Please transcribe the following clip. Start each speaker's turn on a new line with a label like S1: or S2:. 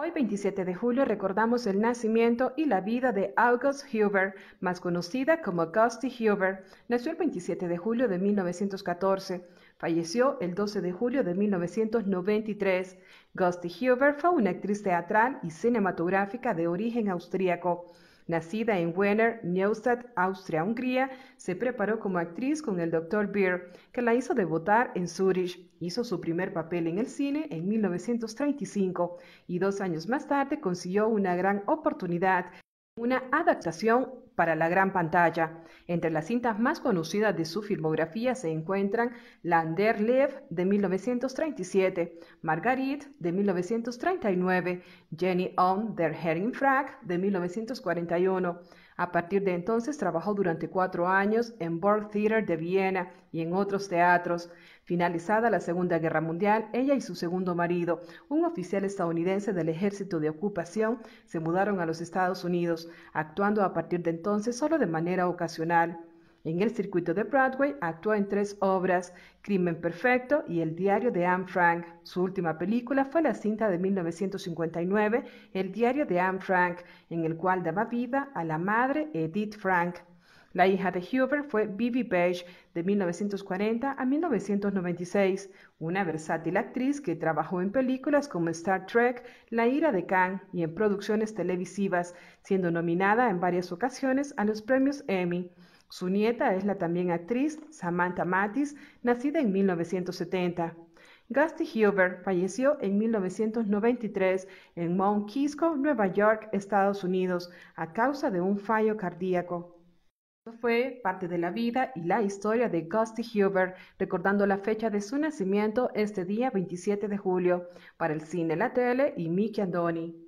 S1: Hoy 27 de julio recordamos el nacimiento y la vida de August Huber, más conocida como Gusty Huber. Nació el 27 de julio de 1914, falleció el 12 de julio de 1993. Gusty Huber fue una actriz teatral y cinematográfica de origen austríaco. Nacida en Wiener, Neustadt, Austria, Hungría, se preparó como actriz con el Dr. Beer, que la hizo debutar en Zurich. Hizo su primer papel en el cine en 1935 y dos años más tarde consiguió una gran oportunidad, una adaptación para la gran pantalla. Entre las cintas más conocidas de su filmografía se encuentran Lander Lev de 1937, Marguerite de 1939, Jenny on der Herring Frag de 1941, a partir de entonces trabajó durante cuatro años en Burgtheater Theater de Viena y en otros teatros. Finalizada la Segunda Guerra Mundial, ella y su segundo marido, un oficial estadounidense del ejército de ocupación, se mudaron a los Estados Unidos, actuando a partir de entonces solo de manera ocasional. En el circuito de Broadway actuó en tres obras, Crimen Perfecto y El diario de Anne Frank. Su última película fue la cinta de 1959, El diario de Anne Frank, en el cual daba vida a la madre Edith Frank. La hija de Huber fue Bibi Page de 1940 a 1996, una versátil actriz que trabajó en películas como Star Trek, La ira de Khan y en producciones televisivas, siendo nominada en varias ocasiones a los premios Emmy. Su nieta es la también actriz Samantha Matis, nacida en 1970. Gusty Huber falleció en 1993 en Mount Kisco, Nueva York, Estados Unidos, a causa de un fallo cardíaco. Esto fue parte de la vida y la historia de Gusty Huber, recordando la fecha de su nacimiento este día 27 de julio, para el cine, la tele y Mickey Andoni.